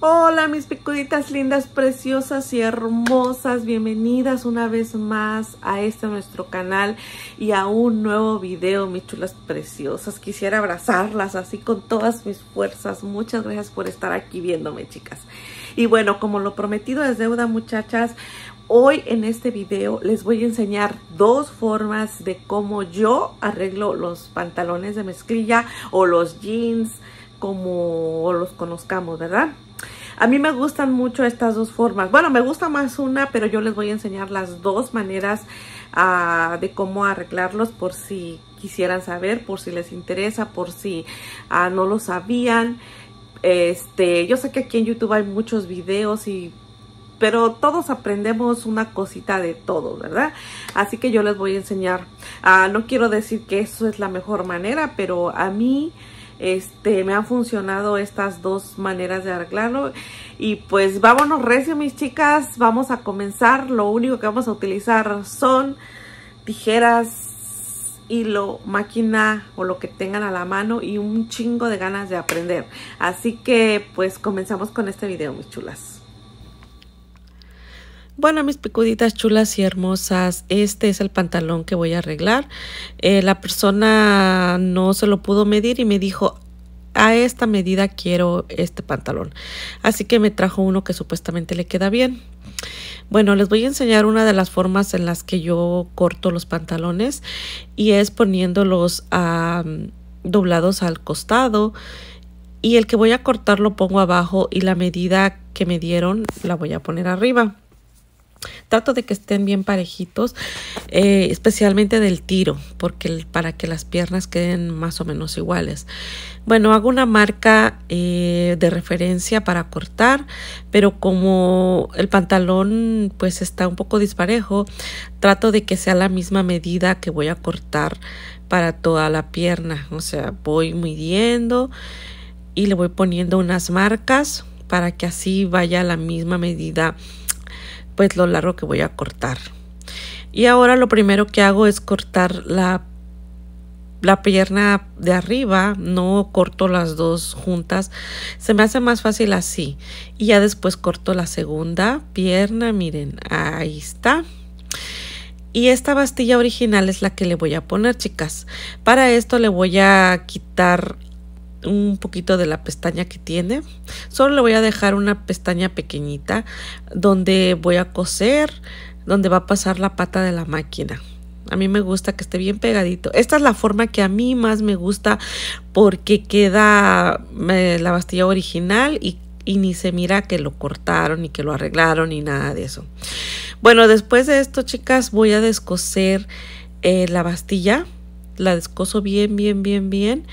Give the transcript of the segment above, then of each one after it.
Hola mis picuditas lindas, preciosas y hermosas, bienvenidas una vez más a este nuestro canal y a un nuevo video, mis chulas preciosas. Quisiera abrazarlas así con todas mis fuerzas. Muchas gracias por estar aquí viéndome, chicas. Y bueno, como lo prometido es deuda, muchachas, Hoy en este video les voy a enseñar dos formas de cómo yo arreglo los pantalones de mezclilla o los jeans como los conozcamos, ¿verdad? A mí me gustan mucho estas dos formas. Bueno, me gusta más una, pero yo les voy a enseñar las dos maneras ah, de cómo arreglarlos por si quisieran saber, por si les interesa, por si ah, no lo sabían. Este, yo sé que aquí en YouTube hay muchos videos y pero todos aprendemos una cosita de todo, ¿verdad? Así que yo les voy a enseñar. Ah, no quiero decir que eso es la mejor manera, pero a mí este, me han funcionado estas dos maneras de arreglarlo. Y pues vámonos recio mis chicas, vamos a comenzar. Lo único que vamos a utilizar son tijeras, hilo, máquina o lo que tengan a la mano y un chingo de ganas de aprender. Así que pues comenzamos con este video mis chulas. Bueno, mis picuditas chulas y hermosas, este es el pantalón que voy a arreglar. Eh, la persona no se lo pudo medir y me dijo, a esta medida quiero este pantalón. Así que me trajo uno que supuestamente le queda bien. Bueno, les voy a enseñar una de las formas en las que yo corto los pantalones y es poniéndolos doblados al costado y el que voy a cortar lo pongo abajo y la medida que me dieron la voy a poner arriba. Trato de que estén bien parejitos, eh, especialmente del tiro, porque para que las piernas queden más o menos iguales. Bueno, hago una marca eh, de referencia para cortar, pero como el pantalón pues está un poco disparejo, trato de que sea la misma medida que voy a cortar para toda la pierna. O sea, voy midiendo y le voy poniendo unas marcas para que así vaya la misma medida pues lo largo que voy a cortar. Y ahora lo primero que hago es cortar la, la pierna de arriba, no corto las dos juntas, se me hace más fácil así. Y ya después corto la segunda pierna, miren, ahí está. Y esta bastilla original es la que le voy a poner, chicas. Para esto le voy a quitar un poquito de la pestaña que tiene. Solo le voy a dejar una pestaña pequeñita donde voy a coser, donde va a pasar la pata de la máquina. A mí me gusta que esté bien pegadito. Esta es la forma que a mí más me gusta porque queda la bastilla original y, ni se mira que lo cortaron ni que lo arreglaron ni nada de eso. Bueno, después de esto, chicas, voy a descoser eh, la bastilla. La descoso bien, bien, bien, bien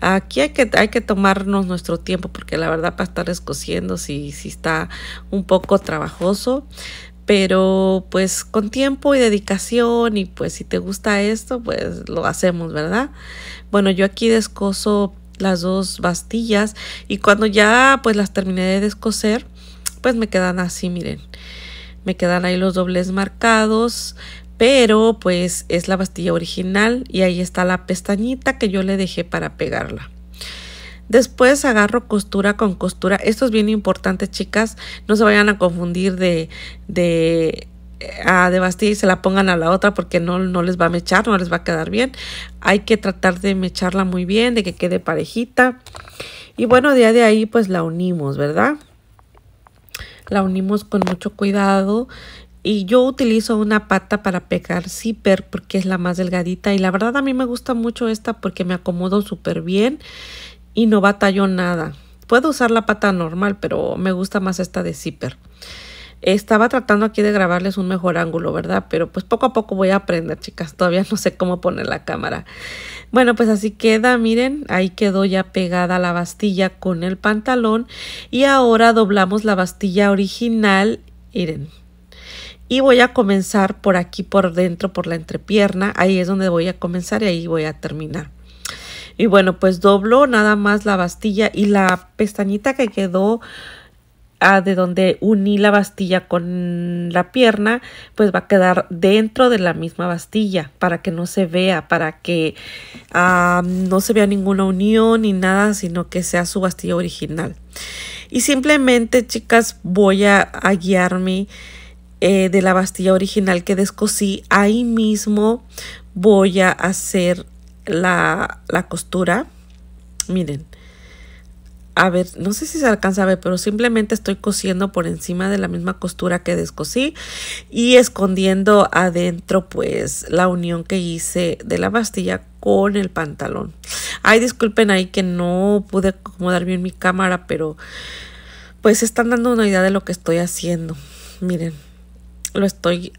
Aquí hay que, hay que tomarnos nuestro tiempo porque la verdad para estar escociendo si, si está un poco trabajoso, pero pues con tiempo y dedicación y pues si te gusta esto, pues lo hacemos, ¿verdad? Bueno, yo aquí descoso las dos bastillas y cuando ya pues las terminé de descoser, pues me quedan así, miren. Me quedan ahí los dobles marcados, pero pues es la bastilla original y ahí está la pestañita que yo le dejé para pegarla. Después agarro costura con costura. Esto es bien importante, chicas. No se vayan a confundir de, eh, a, de bastilla y se la pongan a la otra porque no, no les va a mechar, no les va a quedar bien. Hay que tratar de mecharla muy bien, de que quede parejita. Y bueno, día de ahí pues la unimos, ¿verdad? La unimos con mucho cuidado y yo utilizo una pata para pegar zipper porque es la más delgadita y la verdad a mí me gusta mucho esta porque me acomodo súper bien y no batallo nada. Puedo usar la pata normal, pero me gusta más esta de zipper. Estaba tratando aquí de grabarles un mejor ángulo, ¿verdad? Pero pues poco a poco voy a aprender, chicas. Todavía no sé cómo poner la cámara. Bueno, pues así queda, miren, ahí quedó ya pegada la bastilla con el pantalón. Y ahora doblamos la bastilla original, miren, y voy a comenzar por aquí, por dentro, por la entrepierna. Ahí es donde voy a comenzar y ahí voy a terminar. Y bueno, pues doblo nada más la bastilla y la pestañita que quedó ah, de donde uní la bastilla con la pierna, pues va a quedar dentro de la misma bastilla para que no se vea, para que ah, no se vea ninguna unión ni nada, sino que sea su bastilla original. Y simplemente, chicas, voy a guiarme eh, de la bastilla original que descosí, ahí mismo voy a hacer la, la costura. Miren, a ver, no sé si se alcanza a ver, pero simplemente estoy cosiendo por encima de la misma costura que descosí y escondiendo adentro pues la unión que hice de la bastilla con el pantalón. Ay, disculpen ahí que no pude acomodar bien mi cámara, pero pues están dando una idea de lo que estoy haciendo. Miren lo estoy,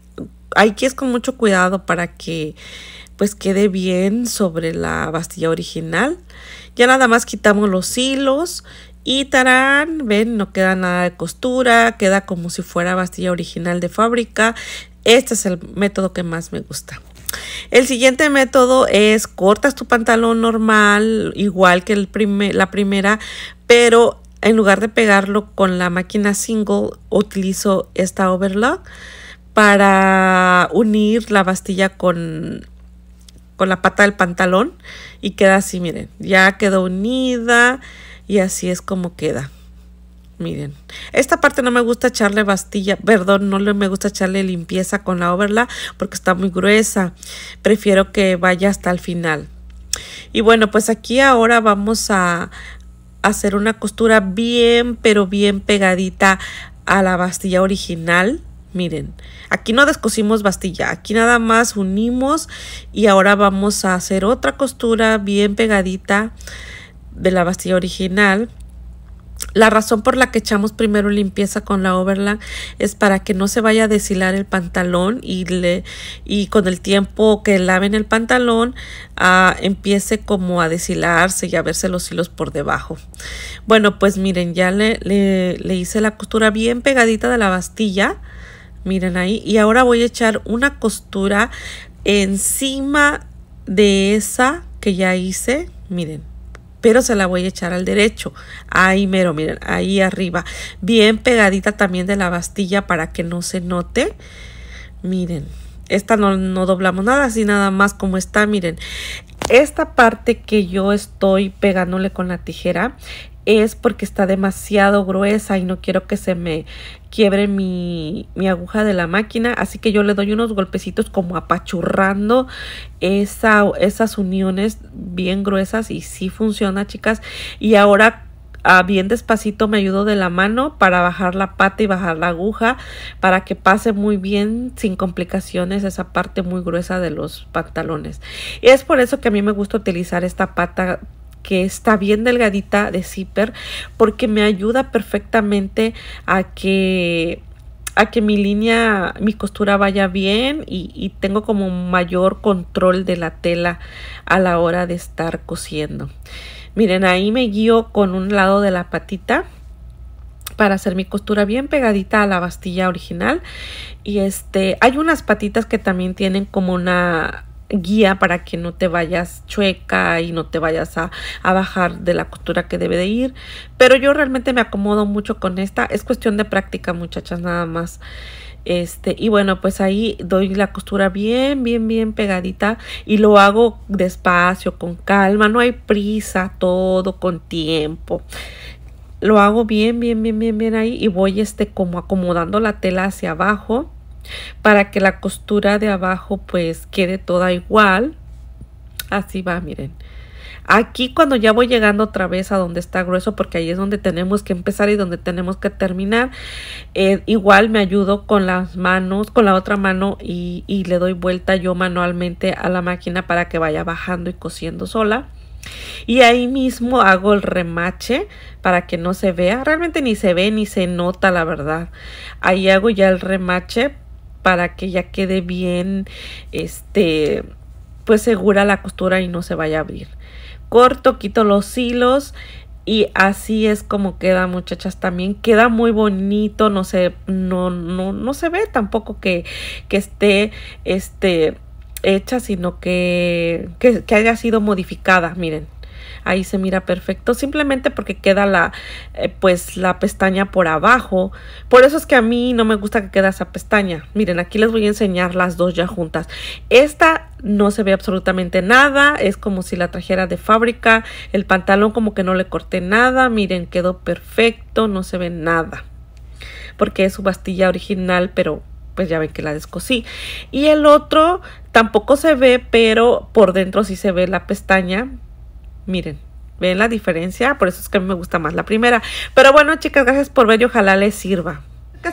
hay que es con mucho cuidado para que pues quede bien sobre la bastilla original. Ya nada más quitamos los hilos y tarán, ven, no queda nada de costura, queda como si fuera bastilla original de fábrica. Este es el método que más me gusta. El siguiente método es cortas tu pantalón normal, igual que el primer, la primera, pero en lugar de pegarlo con la máquina single, utilizo esta overlock para unir la bastilla con, con la pata del pantalón y queda así, miren, ya quedó unida y así es como queda. Miren, esta parte no me gusta echarle bastilla, perdón, no me gusta echarle limpieza con la overla porque está muy gruesa. Prefiero que vaya hasta el final. Y bueno, pues aquí ahora vamos a hacer una costura bien, pero bien pegadita a la bastilla original Miren, aquí no descosimos bastilla, aquí nada más unimos y ahora vamos a hacer otra costura bien pegadita de la bastilla original. La razón por la que echamos primero limpieza con la overla es para que no se vaya a deshilar el pantalón y, le, y con el tiempo que laven el pantalón ah, empiece como a deshilarse y a verse los hilos por debajo. Bueno, pues miren, ya le, le, le hice la costura bien pegadita de la bastilla miren ahí y ahora voy a echar una costura encima de esa que ya hice miren pero se la voy a echar al derecho ahí mero miren ahí arriba bien pegadita también de la bastilla para que no se note miren esta no, no doblamos nada así nada más como está miren esta parte que yo estoy pegándole con la tijera es porque está demasiado gruesa y no quiero que se me quiebre mi, aguja de la máquina. Así que yo le doy unos golpecitos como apachurrando esa, esas uniones bien gruesas y sí funciona, chicas. Y ahora ah, bien despacito me ayudo de la mano para bajar la pata y bajar la aguja para que pase muy bien sin complicaciones esa parte muy gruesa de los pantalones. Y es por eso que a mí me gusta utilizar esta pata que está bien delgadita de zipper porque me ayuda perfectamente a que a que mi línea, mi costura vaya bien y, tengo como mayor control de la tela a la hora de estar cosiendo. Miren, ahí me guío con un lado de la patita para hacer mi costura bien pegadita a la bastilla original. Y este, hay unas patitas que también tienen como una guía para que no te vayas chueca y no te vayas a, bajar de la costura que debe de ir. Pero yo realmente me acomodo mucho con esta. Es cuestión de práctica, muchachas, nada más. Este, y bueno, pues ahí doy la costura bien, bien, bien pegadita y lo hago despacio, con calma, no hay prisa, todo con tiempo lo hago bien, bien, bien, bien, bien ahí y voy este como acomodando la tela hacia abajo para que la costura de abajo pues quede toda igual así va miren aquí cuando ya voy llegando otra vez a donde está grueso porque ahí es donde tenemos que empezar y donde tenemos que terminar eh, igual me ayudo con las manos con la otra mano y, y le doy vuelta yo manualmente a la máquina para que vaya bajando y cosiendo sola y ahí mismo hago el remache para que no se vea realmente ni se ve ni se nota la verdad ahí hago ya el remache para que ya quede bien este pues segura la costura y no se vaya a abrir corto quito los hilos y así es como queda muchachas también queda muy bonito no se no no, no se ve tampoco que, que esté este, hecha sino que que haya sido modificada miren ahí se mira perfecto simplemente porque queda la eh, pues la pestaña por abajo por eso es que a mí no me gusta que quede esa pestaña miren aquí les voy a enseñar las dos ya juntas esta no se ve absolutamente nada es como si la trajera de fábrica el pantalón como que no le corté nada miren quedó perfecto no se ve nada porque es su bastilla original pero pues ya ven que la descosí. Y el otro tampoco se ve, pero por dentro sí se ve la pestaña Miren, ven la diferencia, por eso es que a mí me gusta más la primera. Pero bueno, chicas, gracias por ver y ojalá les sirva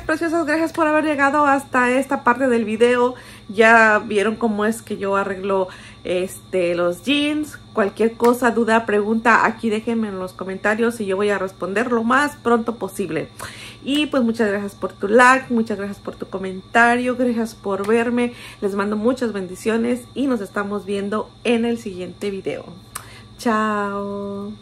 preciosas, gracias por haber llegado hasta esta parte del video. Ya vieron cómo es que yo arreglo este, los jeans. Cualquier cosa, duda, pregunta, aquí déjenme en los comentarios y yo voy a responder lo más pronto posible. Y pues muchas gracias por tu like, muchas gracias por tu comentario, gracias por verme. Les mando muchas bendiciones y nos estamos viendo en el siguiente video. Chao.